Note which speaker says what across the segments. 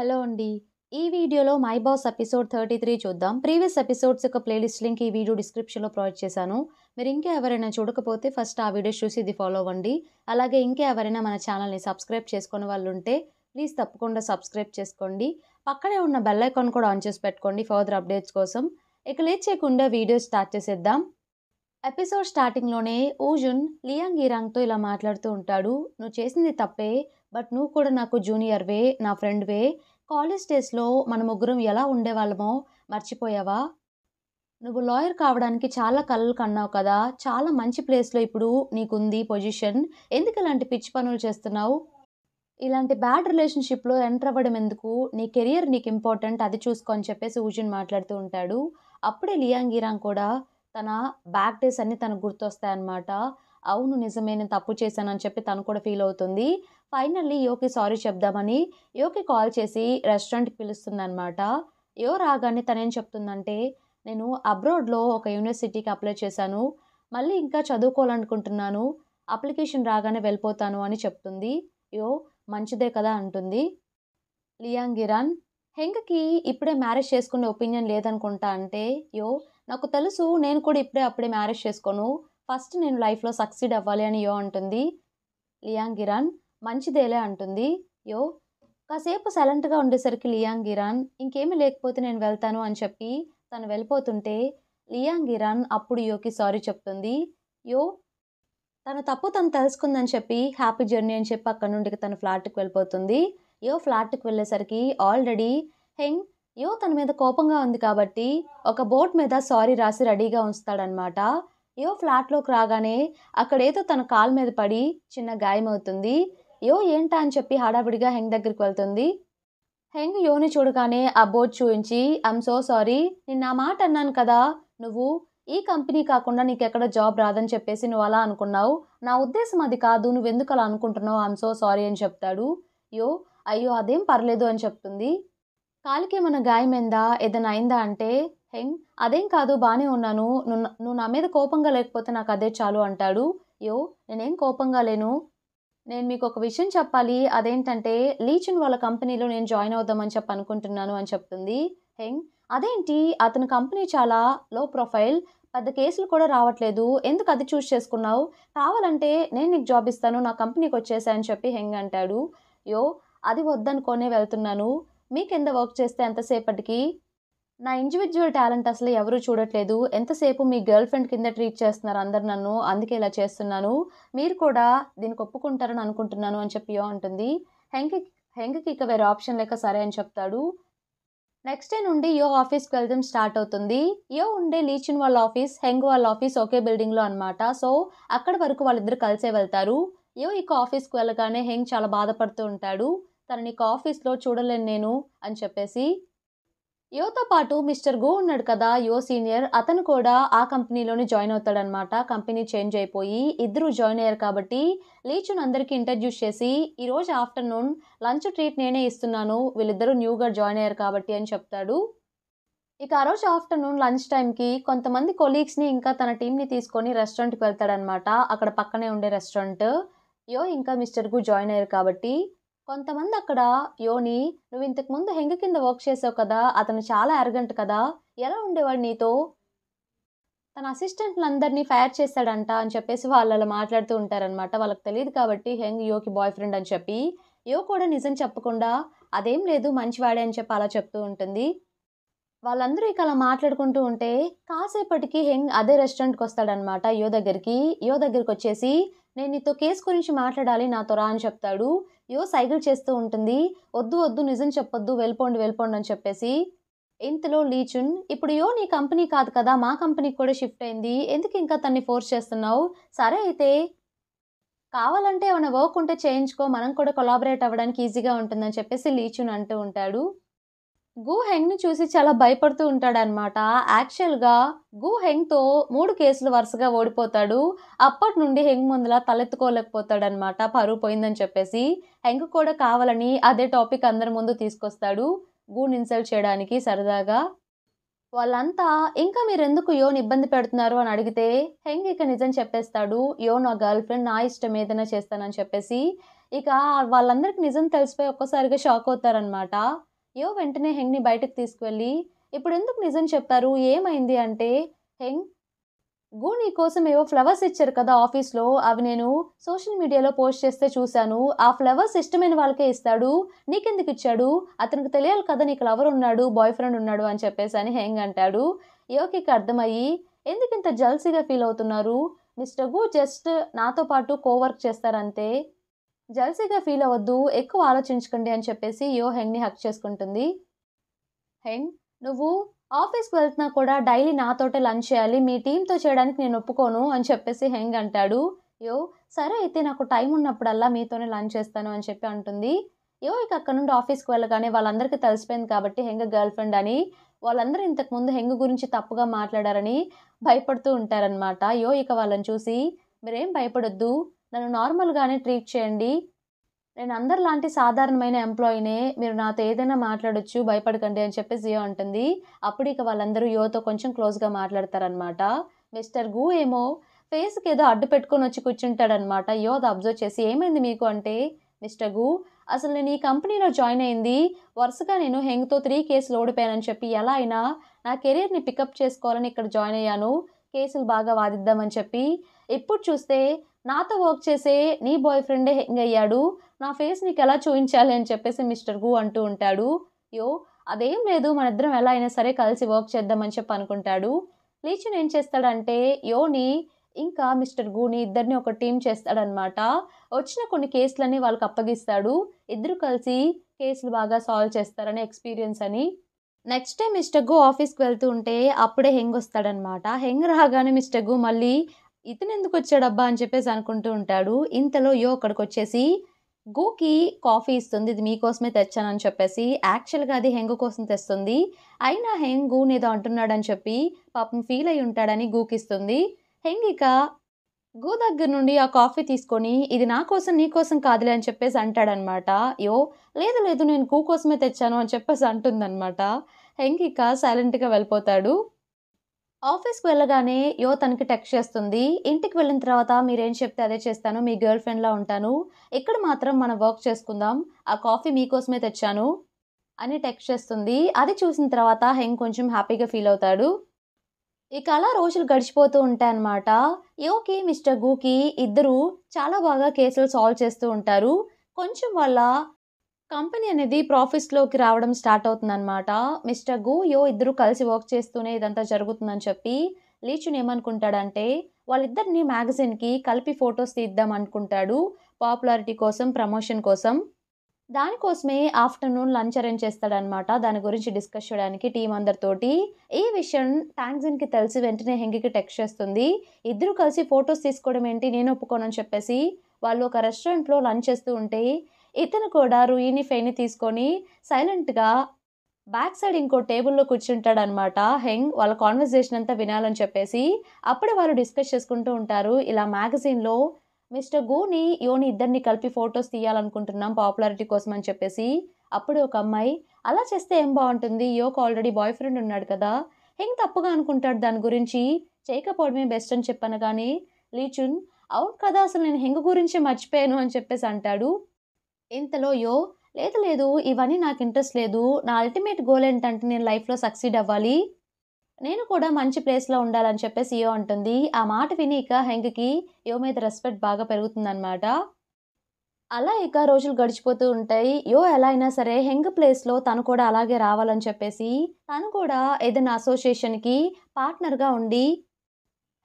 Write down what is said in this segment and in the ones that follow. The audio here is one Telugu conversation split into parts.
Speaker 1: హలో అండి ఈ వీడియోలో my boss episode thirty three చూద్దాం ప్రీవియస్ ఎపిసోడ్స్ యొక్క ప్లేలిస్ట్ లింక్ ఈ వీడియో డిస్క్రిప్షన్లో ప్రొవైడ్ చేశాను మీరు ఇంకా ఎవరైనా చూడకపోతే ఫస్ట్ ఆ వీడియోస్ చూసి ఇది ఫాలో అవ్వండి అలాగే ఇంకా ఎవరైనా మన ఛానల్ని సబ్స్క్రైబ్ చేసుకునే వాళ్ళు ఉంటే ప్లీజ్ తప్పకుండా సబ్స్క్రైబ్ చేసుకోండి పక్కనే ఉన్న బెల్ ఐకాన్ కూడా ఆన్ చేసి పెట్టుకోండి ఫర్దర్ అప్డేట్స్ కోసం ఇక లేట్ చేయకుండా వీడియో స్టార్ట్ చేసేద్దాం ఎపిసోడ్ స్టార్టింగ్లోనే ఊజున్ లియాంగ్ ఇరాంగ్తో ఇలా మాట్లాడుతూ ఉంటాడు నువ్వు చేసింది తప్పే బట్ నువ్వు కూడా నాకు జూనియర్ వే నా ఫ్రెండ్ వే కాలేజ్ డేస్లో మన ముగ్గురం ఎలా ఉండేవాళ్ళమో మర్చిపోయావా నువ్వు లాయర్ కావడానికి చాలా కలలు కన్నావు కదా చాలా మంచి ప్లేస్లో ఇప్పుడు నీకుంది పొజిషన్ ఎందుకు ఇలాంటి పిచ్చి పనులు చేస్తున్నావు ఇలాంటి బ్యాడ్ రిలేషన్షిప్లో ఎంటర్ అవ్వడం ఎందుకు నీ కెరియర్ నీకు ఇంపార్టెంట్ అది చూసుకొని చెప్పేసి ఊజున్ మాట్లాడుతూ ఉంటాడు అప్పుడే లియాంగ్ ఇరాంగ్ కూడా తన బ్యాక్ డేస్ అన్నీ తనకు గుర్తొస్తాయన్నమాట అవును నిజమే నేను తప్పు చేశానని చెప్పి తను కూడా ఫీల్ అవుతుంది ఫైనల్లీ యోకి సారీ చెప్దామని యోకి కాల్ చేసి రెస్టారెంట్కి పిలుస్తుంది అనమాట యో రాగానే తనేం చెప్తుందంటే నేను అబ్రాడ్లో ఒక యూనివర్సిటీకి అప్లై చేశాను మళ్ళీ ఇంకా చదువుకోవాలనుకుంటున్నాను అప్లికేషన్ రాగానే వెళ్ళిపోతాను అని చెప్తుంది యో మంచిదే కదా అంటుంది లియాంగ్ గిరాన్ హెంగకి ఇప్పుడే మ్యారేజ్ చేసుకునే ఒపీనియన్ లేదనుకుంటా అంటే యో నాకు తెలుసు నేను కూడా ఇప్పుడే అప్పుడే మ్యారేజ్ చేసుకోను ఫస్ట్ నేను లైఫ్లో సక్సీడ్ అవ్వాలి అని యో అంటుంది లియాంగ్ గిరాన్ మంచిదేలే అంటుంది యో కాసేపు సైలెంట్గా ఉండేసరికి లియాంగిరాన్ గిరాన్ ఇంకేమీ లేకపోతే నేను వెళ్తాను అని చెప్పి తను వెళ్ళిపోతుంటే లియాంగిరాన్ అప్పుడు యోకి సారీ చెప్తుంది యో తన తప్పు తను తెలుసుకుందని చెప్పి హ్యాపీ జర్నీ అని చెప్పి అక్కడ నుండి తన ఫ్లాట్కి వెళ్ళిపోతుంది యో ఫ్లాట్కి వెళ్ళేసరికి ఆల్రెడీ హెంగ్ యో తన మీద కోపంగా ఉంది కాబట్టి ఒక బోట్ మీద సారీ రాసి రెడీగా ఉంచుతాడనమాట యో ఫ్లాట్లోకి రాగానే అక్కడేదో తన కాలు మీద పడి చిన్న గాయమవుతుంది యో ఏంటా అని చెప్పి హడావిడిగా హెంగ్ దగ్గరికి వెళ్తుంది హెంగ్ యోని చూడగానే ఆ బోట్ చూపించి ఐమ్ సో సారీ నేను నా మాట అన్నాను కదా నువ్వు ఈ కంపెనీ కాకుండా నీకెక్కడ జాబ్ రాదని చెప్పేసి నువ్వు అలా అనుకున్నావు నా ఉద్దేశం అది కాదు నువ్వు ఎందుకు అలా అనుకుంటున్నావు ఐమ్ సో సారీ అని చెప్తాడు యో అయ్యో అదేం పర్లేదు అని చెప్తుంది కాలికి ఏమైనా గాయమైందా ఏదైనా అయిందా అంటే హెంగ్ అదేం కాదు బాగానే ఉన్నాను నువ్వు నా మీద కోపంగా లేకపోతే నాకు అదే చాలు అంటాడు యో నేనేం కోపంగా లేను నేను మీకు ఒక విషయం చెప్పాలి అదేంటంటే లీచన్ వాళ్ళ కంపెనీలో నేను జాయిన్ అవుదామని చెప్పి అనుకుంటున్నాను అని చెప్తుంది హెంగ్ అదేంటి అతని కంపెనీ చాలా లో ప్రొఫైల్ పెద్ద కేసులు కూడా రావట్లేదు ఎందుకు అది చూస్ చేసుకున్నావు కావాలంటే నేను నీకు జాబ్ ఇస్తాను నా కంపెనీకి వచ్చేసా అని చెప్పి హెంగ్ అంటాడు యో అది వద్దనుకోనే వెళ్తున్నాను మీ కింద వర్క్ చేస్తే ఎంతసేపటికి నా ఇండివిజువల్ టాలెంట్ అసలు ఎవరూ చూడట్లేదు ఎంతసేపు మీ గర్ల్ ఫ్రెండ్ కింద ట్రీట్ చేస్తున్నారు అందరు నన్ను అందుకే ఇలా చేస్తున్నాను మీరు కూడా దీనికి ఒప్పుకుంటారని అనుకుంటున్నాను అని చెప్పి ఉంటుంది హెంగ్ హెంక్కి ఇక వేరే ఆప్షన్ లేక సరే అని చెప్తాడు నెక్స్ట్ డే నుండి యో ఆఫీస్కి వెళ్దాం స్టార్ట్ అవుతుంది యో ఉండే లీచిన్ వాళ్ళ ఆఫీస్ హెంగ్ వాళ్ళ ఆఫీస్ ఒకే బిల్డింగ్లో అనమాట సో అక్కడ వరకు వాళ్ళిద్దరు కలిసే వెళ్తారు యో ఇక ఆఫీస్కి వెళ్ళగానే హెంగ్ చాలా బాధపడుతూ ఉంటాడు తనని ఆఫీస్లో చూడలేను నేను అని చెప్పేసి యువతో పాటు మిస్టర్ గో ఉన్నాడు కదా యువ సీనియర్ అతను కూడా ఆ కంపెనీలోనే జాయిన్ అవుతాడనమాట కంపెనీ చేంజ్ అయిపోయి ఇద్దరు జాయిన్ అయ్యారు కాబట్టి లీచును అందరికీ ఇంట్రడ్యూస్ చేసి ఈరోజు ఆఫ్టర్నూన్ లంచ్ ట్రీట్ నేనే ఇస్తున్నాను వీళ్ళిద్దరూ న్యూగా జాయిన్ అయ్యారు కాబట్టి అని చెప్తాడు ఇక ఆ రోజు ఆఫ్టర్నూన్ లంచ్ టైంకి కొంతమంది కొలీగ్స్ని ఇంకా తన టీంని తీసుకొని రెస్టారెంట్కి వెళ్తాడనమాట అక్కడ పక్కనే ఉండే రెస్టారెంట్ యో ఇంకా మిస్టర్ గు జాయిన్ అయ్యారు కాబట్టి కొంతమంది అక్కడ యోని నువ్వు ఇంతకు ముందు హెంగ కింద వర్క్ చేసావు కదా అతను చాలా అరగంట్ కదా ఎలా ఉండేవాడు నీతో తన అసిస్టెంట్లందరినీ ఫైర్ చేస్తాడంట అని చెప్పేసి వాళ్ళు అలా మాట్లాడుతూ ఉంటారనమాట వాళ్ళకి తెలియదు కాబట్టి హెంగ్ యోకి బాయ్ ఫ్రెండ్ అని చెప్పి యో కూడా నిజం చెప్పకుండా అదేం లేదు మంచివాడే అని చెప్పి అలా చెప్తూ ఉంటుంది వాళ్ళందరూ ఇక అలా మాట్లాడుకుంటూ ఉంటే కాసేపటికి హెంగ్ అదే రెస్టారెంట్కి వస్తాడనమాట యో దగ్గరికి యో దగ్గరికి వచ్చేసి నేను నీతో కేసు గురించి మాట్లాడాలి నాతో రా అని చెప్తాడు యో సైకిల్ చేస్తూ ఉంటుంది వద్దు వద్దు నిజం చెప్పొద్దు వెళ్ళిపోండి వెళ్ళిపోండి అని చెప్పేసి ఇంతలో లీచున్ ఇప్పుడు యో నీ కంపెనీ కాదు కదా మా కంపెనీకి కూడా షిఫ్ట్ అయింది ఎందుకు ఇంకా తన్ని ఫోర్స్ చేస్తున్నావు సరే అయితే కావాలంటే ఏమైనా వర్క్ ఉంటే చేయించుకో మనం కూడా కొలాబరేట్ అవ్వడానికి ఈజీగా ఉంటుందని చెప్పేసి లీచున్ అంటూ ఉంటాడు గు హెంగ్ని చూసి చాలా భయపడుతూ ఉంటాడనమాట యాక్చువల్గా గు హెంగ్తో మూడు కేసులు వరుసగా ఓడిపోతాడు అప్పటి నుండి హెంగ్ ముందల తలెత్తుకోలేకపోతాడనమాట పరువు పోయిందని చెప్పేసి హెంగ్ కూడా కావాలని అదే టాపిక్ అందరి ముందు తీసుకొస్తాడు గూని ఇన్సల్ట్ చేయడానికి సరదాగా వాళ్ళంతా ఇంకా మీరెందుకు యోన్ ఇబ్బంది పెడుతున్నారు అని అడిగితే హెంగ్ ఇక నిజం చెప్పేస్తాడు యో నా గర్ల్ ఫ్రెండ్ నా ఇష్టం ఏదైనా చేస్తానని చెప్పేసి ఇక వాళ్ళందరికీ నిజం తెలిసిపోయి ఒక్కసారిగా షాక్ అవుతారనమాట యో వెంటనే హెంగ్ని బయటకు తీసుకువెళ్ళి ఇప్పుడు ఎందుకు నిజం చెప్పారు ఏమైంది అంటే హెంగ్ గు నీ కోసం ఏవో ఫ్లవర్స్ ఇచ్చారు కదా ఆఫీస్లో అవి నేను సోషల్ మీడియాలో పోస్ట్ చేస్తే చూశాను ఆ ఫ్లవర్స్ ఇష్టమైన వాళ్ళకే ఇస్తాడు నీకెందుకు ఇచ్చాడు అతనికి తెలియాలి కదా నీకు లవర్ ఉన్నాడు బాయ్ ఫ్రెండ్ ఉన్నాడు అని చెప్పేసి అని హెంగ్ అంటాడు యోకి అర్థమయ్యి ఎందుకు ఇంత జల్సీగా ఫీల్ అవుతున్నారు మిస్టర్ గు జస్ట్ నాతో పాటు కోవర్క్ చేస్తారంతే జల్సీగా ఫీల్ అవ్వద్దు ఎక్కువ ఆలోచించకండి అని చెప్పేసి యో హెంగ్ని హక్ చేసుకుంటుంది హెంగ్ నువ్వు ఆఫీస్కి వెళ్తున్నా కూడా డైలీ నాతోటే లంచ్ చేయాలి మీ టీంతో చేయడానికి నేను ఒప్పుకోను అని చెప్పేసి హెంగ్ అంటాడు యో సరే అయితే నాకు టైం ఉన్నప్పుడల్లా మీతోనే లంచ్ చేస్తాను అని చెప్పి అంటుంది యో ఇక అక్కడ నుండి ఆఫీస్కి వెళ్ళగానే వాళ్ళందరికీ తెలిసిపోయింది కాబట్టి హెంగ్ గర్ల్ ఫ్రెండ్ అని వాళ్ళందరూ ఇంతకుముందు హెంగ్ గురించి తప్పుగా మాట్లాడారని భయపడుతూ ఉంటారనమాట యో ఇక వాళ్ళని చూసి మీరేం భయపడొద్దు నన్ను నార్మల్గానే ట్రీట్ చేయండి నేను అందరిలాంటి సాధారణమైన ఎంప్లాయీనే మీరు నాతో ఏదైనా మాట్లాడొచ్చు భయపడకండి అని చెప్పి జియో అంటుంది అప్పుడు ఇక వాళ్ళందరూ యోతో కొంచెం క్లోజ్గా మాట్లాడతారనమాట మిస్టర్ గు ఏమో ఫేస్కి ఏదో అడ్డు పెట్టుకొని వచ్చి కూర్చుంటాడనమాట యోధ అబ్జర్వ్ చేసి ఏమైంది మీకు అంటే మిస్టర్ గు అసలు నేను ఈ కంపెనీలో జాయిన్ అయింది వరుసగా నేను హెంగ్తో త్రీ కేసులు ఓడిపోయానని చెప్పి ఎలా అయినా నా కెరీర్ని పికప్ చేసుకోవాలని ఇక్కడ జాయిన్ అయ్యాను కేసులు బాగా వాదిద్దామని చెప్పి ఎప్పుడు చూస్తే నాతో వర్క్ చేసే నీ బాయ్ ఫ్రెండే హెంగ్ అయ్యాడు నా ఫేస్ నీకు ఎలా చూపించాలి అని చెప్పేసి మిస్టర్ గు అంటూ ఉంటాడు యో అదేం లేదు మన ఇద్దరం ఎలా అయినా సరే కలిసి వర్క్ చేద్దామని చెప్పి అనుకుంటాడు లీచిన్ ఏం చేస్తాడంటే యోని ఇంకా మిస్టర్ గుని ఇద్దరిని ఒక టీం చేస్తాడనమాట వచ్చిన కొన్ని కేసులని వాళ్ళకి అప్పగిస్తాడు ఇద్దరు కలిసి కేసులు బాగా సాల్వ్ చేస్తారని ఎక్స్పీరియన్స్ అని నెక్స్ట్ టైం మిస్టర్ గు ఆఫీస్కి వెళ్తూ ఉంటే అప్పుడే హెంగ్ వస్తాడనమాట హెంగ్ రాగానే మిస్టర్ గు మళ్ళీ ఇతను ఎందుకు వచ్చాడబ్బా అని చెప్పేసి అనుకుంటూ ఉంటాడు ఇంతలో యో అక్కడికి వచ్చేసి గోకి కాఫీ ఇస్తుంది ఇది మీకోసమే తెచ్చానని చెప్పేసి యాక్చువల్గా అది హెంగు కోసం తెస్తుంది అయినా హెంగు నేదో అంటున్నాడని చెప్పి పాపం ఫీల్ అయి ఉంటాడని గూకిస్తుంది హెంగ్ ఇక గో దగ్గర నుండి ఆ కాఫీ తీసుకొని ఇది నా కోసం నీ కోసం కాదులే అని చెప్పేసి అంటాడనమాట యో లేదు లేదు నేను గూ కోసమే తెచ్చాను అని చెప్పేసి అంటుందన్నమాట హెంగ్ ఇక సైలెంట్గా వెళ్ళిపోతాడు ఆఫీస్కి వెళ్ళగానే యో తనకి టెక్స్ట్ చేస్తుంది ఇంటికి వెళ్ళిన తర్వాత మీరేం చెప్తే అదే చేస్తాను మీ గర్ల్ ఫ్రెండ్లా ఉంటాను ఇక్కడ మాత్రం మనం వర్క్ చేసుకుందాం ఆ కాఫీ మీకోసమే తెచ్చాను అని టెక్స్ట్ చేస్తుంది అది చూసిన తర్వాత హెంగ్ కొంచెం హ్యాపీగా ఫీల్ అవుతాడు ఇక అలా రోజులు గడిచిపోతూ ఉంటాయన్నమాట యోకి మిస్టర్ గూకి ఇద్దరు చాలా బాగా కేసులు సాల్వ్ చేస్తూ ఉంటారు కొంచెం వాళ్ళ కంపెనీ అనేది ప్రాఫిట్స్లోకి రావడం స్టార్ట్ అనమాట మిస్టర్ గు యో ఇద్దరు కలిసి వర్క్ చేస్తూనే ఇదంతా జరుగుతుందని చెప్పి లీచున్ ఏమనుకుంటాడంటే వాళ్ళిద్దరిని మ్యాగజైన్కి కలిపి ఫొటోస్ తీద్దాం అనుకుంటాడు పాపులారిటీ కోసం ప్రమోషన్ కోసం దానికోసమే ఆఫ్టర్నూన్ లంచ్ అరేంజ్ చేస్తాడనమాట దాని గురించి డిస్కస్ చేయడానికి టీం అందరితోటి ఈ విషయం ట్యాంక్జిన్కి తెలిసి వెంటనే హెంగికి టెక్స్ట్ చేస్తుంది ఇద్దరు కలిసి ఫొటోస్ తీసుకోవడం ఏంటి నేను ఒప్పుకోనని చెప్పేసి వాళ్ళు ఒక రెస్టారెంట్లో లంచ్ చేస్తూ ఉంటే ఇతను కూడా రూయిని ఫెయిని తీసుకొని సైలెంట్గా బ్యాక్ సైడ్ ఇంకో టేబుల్లో కూర్చుంటాడనమాట హెంగ్ వాళ్ళ కాన్వర్జేషన్ అంతా వినాలని చెప్పేసి అప్పుడే వాళ్ళు డిస్కస్ చేసుకుంటూ ఉంటారు ఇలా మ్యాగజైన్లో మిస్టర్ గూని యోని ఇద్దరిని కలిపి ఫొటోస్ తీయాలనుకుంటున్నాం పాపులారిటీ కోసం అని చెప్పేసి అప్పుడు ఒక అమ్మాయి అలా చేస్తే ఏం బాగుంటుంది యోక్ ఆల్రెడీ బాయ్ ఫ్రెండ్ ఉన్నాడు కదా హెంగ్ తప్పుగా అనుకుంటాడు దాని గురించి చేయకపోవడమే బెస్ట్ అని చెప్పాను కానీ లీచున్ అవును కదా అసలు నేను హెంగ్ గురించి మర్చిపోయాను అని చెప్పేసి అంటాడు ఇంతలో యో లేదు లేదు ఇవన్నీ నాకు ఇంట్రెస్ట్ లేదు నా అల్టిమేట్ గోల్ ఏంటంటే నేను లైఫ్లో సక్సీడ్ అవ్వాలి నేను కూడా మంచి ప్లేస్లో ఉండాలని చెప్పేసి యో అంటుంది ఆ మాట విని ఇక హెంగ్కి యో మీద రెస్పెక్ట్ బాగా పెరుగుతుందన్నమాట అలా ఇక రోజులు గడిచిపోతూ ఉంటాయి యో ఎలా అయినా సరే హెంగ్ ప్లేస్లో తను కూడా అలాగే రావాలని చెప్పేసి తను కూడా ఏదైనా అసోసియేషన్కి పార్ట్నర్గా ఉండి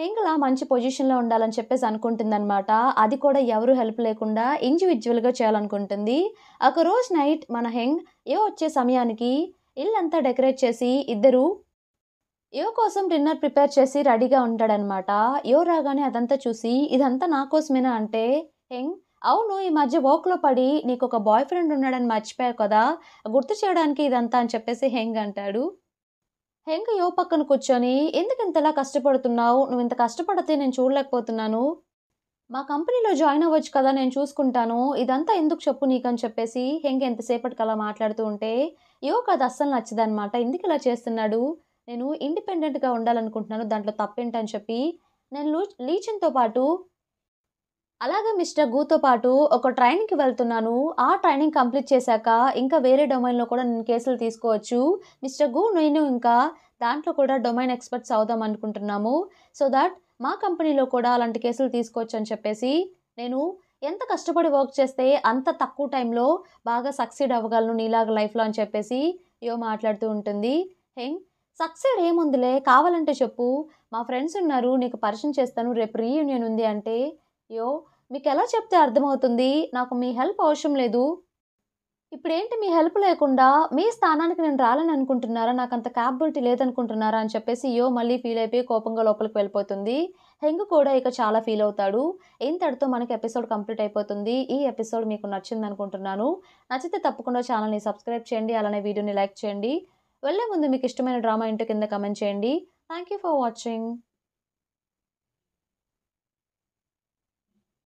Speaker 1: హెంగళ మంచి పొజిషన్లో ఉండాలని చెప్పేసి అనుకుంటుందన్నమాట అది కూడా ఎవరు హెల్ప్ లేకుండా ఇండివిజువల్గా చేయాలనుకుంటుంది ఒక రోజు నైట్ మన హెంగ్ ఏవో వచ్చే సమయానికి ఇల్లంతా డెకరేట్ చేసి ఇద్దరు యో కోసం డిన్నర్ ప్రిపేర్ చేసి రెడీగా ఉంటాడనమాట యో రాగానే అదంతా చూసి ఇదంతా నా కోసమేనా అంటే హెంగ్ అవును ఈ మధ్య ఓక్లో పడి నీకు ఒక బాయ్ ఫ్రెండ్ ఉన్నాడని మర్చిపోయావు కదా గుర్తు చేయడానికి ఇదంతా అని చెప్పేసి హెంగ్ అంటాడు యో పక్కన కూర్చొని ఎందుకు ఇంతలా కష్టపడుతున్నావు నువ్వు ఇంత కష్టపడితే నేను చూడలేకపోతున్నాను మా కంపెనీలో జాయిన్ అవ్వచ్చు కదా నేను చూసుకుంటాను ఇదంతా ఎందుకు చెప్పు నీకని చెప్పేసి హెంగ ఎంతసేపటికి అలా మాట్లాడుతూ ఉంటే యువక అది అస్సలు నచ్చదనమాట ఎందుకు ఇలా చేస్తున్నాడు నేను ఇండిపెండెంట్గా ఉండాలనుకుంటున్నాను దాంట్లో తప్పేంటని చెప్పి నేను లూ లీచింగ్తో పాటు అలాగే మిస్టర్ గూతో పాటు ఒక ట్రైనింగ్కి వెళ్తున్నాను ఆ ట్రైనింగ్ కంప్లీట్ చేశాక ఇంకా వేరే డొమైన్లో కూడా నేను కేసులు తీసుకోవచ్చు మిస్టర్ గూ నేను ఇంకా దాంట్లో కూడా డొమైన్ ఎక్స్పర్ట్స్ అవుదాం అనుకుంటున్నాము సో దాట్ మా కంపెనీలో కూడా అలాంటి కేసులు తీసుకోవచ్చు అని చెప్పేసి నేను ఎంత కష్టపడి వర్క్ చేస్తే అంత తక్కువ టైంలో బాగా సక్సీడ్ అవ్వగలను నీలాగ లైఫ్లో అని చెప్పేసి యో మాట్లాడుతూ ఉంటుంది హెంగ్ సక్సీడ్ ఏముందిలే కావాలంటే చెప్పు మా ఫ్రెండ్స్ ఉన్నారు నీకు పరిచయం చేస్తాను రేపు రీయూనియన్ ఉంది అంటే యో మీకు ఎలా చెప్తే అర్థమవుతుంది నాకు మీ హెల్ప్ అవసరం లేదు ఇప్పుడేంటి మీ హెల్ప్ లేకుండా మీ స్థానానికి నేను రాలని అనుకుంటున్నారా నాకు అంత క్యాపబిలిటీ లేదనుకుంటున్నారా అని చెప్పేసి యో మళ్ళీ ఫీల్ అయిపోయి కోపంగా లోపలికి వెళ్ళిపోతుంది హెంగ్ కూడా ఇక చాలా ఫీల్ అవుతాడు ఇంతటితో మనకి ఎపిసోడ్ కంప్లీట్ అయిపోతుంది ఈ ఎపిసోడ్ మీకు నచ్చింది అనుకుంటున్నాను నచ్చితే తప్పకుండా ఛానల్ని సబ్స్క్రైబ్ చేయండి అలానే వీడియోని లైక్ చేయండి వెళ్ళే ముందు మీకు ఇష్టమైన డ్రామా ఇంటి కింద కమెంట్ చేయండి థ్యాంక్ యూ ఫర్ వాచింగ్